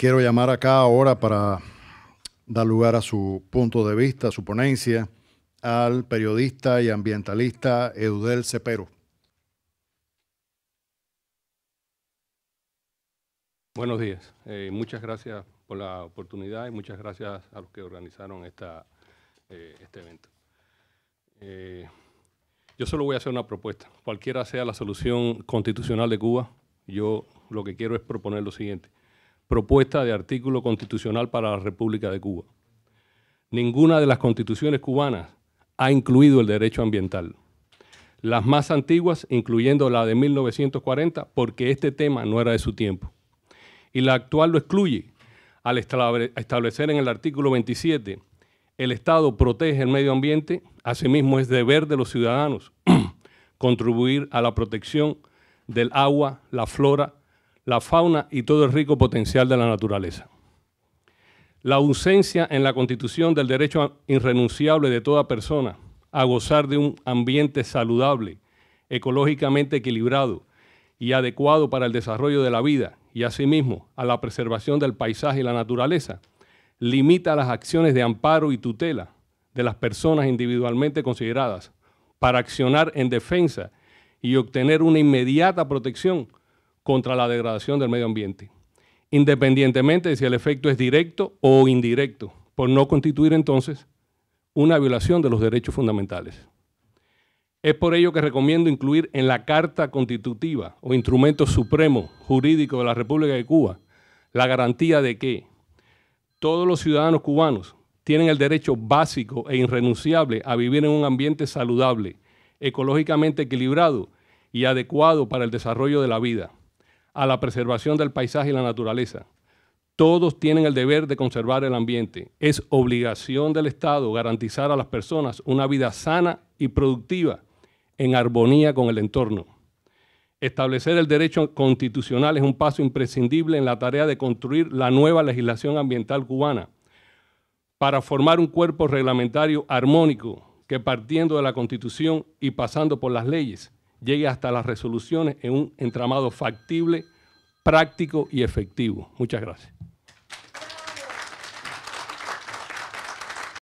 quiero llamar acá ahora para dar lugar a su punto de vista, a su ponencia, al periodista y ambientalista Eudel Cepero. Buenos días. Eh, muchas gracias por la oportunidad y muchas gracias a los que organizaron esta, eh, este evento. Eh, yo solo voy a hacer una propuesta. Cualquiera sea la solución constitucional de Cuba, yo lo que quiero es proponer lo siguiente propuesta de artículo constitucional para la República de Cuba. Ninguna de las constituciones cubanas ha incluido el derecho ambiental. Las más antiguas, incluyendo la de 1940, porque este tema no era de su tiempo. Y la actual lo excluye al establecer en el artículo 27 el Estado protege el medio ambiente, asimismo es deber de los ciudadanos contribuir a la protección del agua, la flora la fauna y todo el rico potencial de la naturaleza. La ausencia en la constitución del derecho irrenunciable de toda persona a gozar de un ambiente saludable, ecológicamente equilibrado y adecuado para el desarrollo de la vida y asimismo a la preservación del paisaje y la naturaleza, limita las acciones de amparo y tutela de las personas individualmente consideradas para accionar en defensa y obtener una inmediata protección contra la degradación del medio ambiente, independientemente de si el efecto es directo o indirecto, por no constituir entonces una violación de los derechos fundamentales. Es por ello que recomiendo incluir en la Carta Constitutiva o Instrumento Supremo Jurídico de la República de Cuba la garantía de que todos los ciudadanos cubanos tienen el derecho básico e irrenunciable a vivir en un ambiente saludable, ecológicamente equilibrado y adecuado para el desarrollo de la vida, a la preservación del paisaje y la naturaleza. Todos tienen el deber de conservar el ambiente. Es obligación del Estado garantizar a las personas una vida sana y productiva en armonía con el entorno. Establecer el derecho constitucional es un paso imprescindible en la tarea de construir la nueva legislación ambiental cubana para formar un cuerpo reglamentario armónico que partiendo de la Constitución y pasando por las leyes llegue hasta las resoluciones en un entramado factible, práctico y efectivo. Muchas gracias.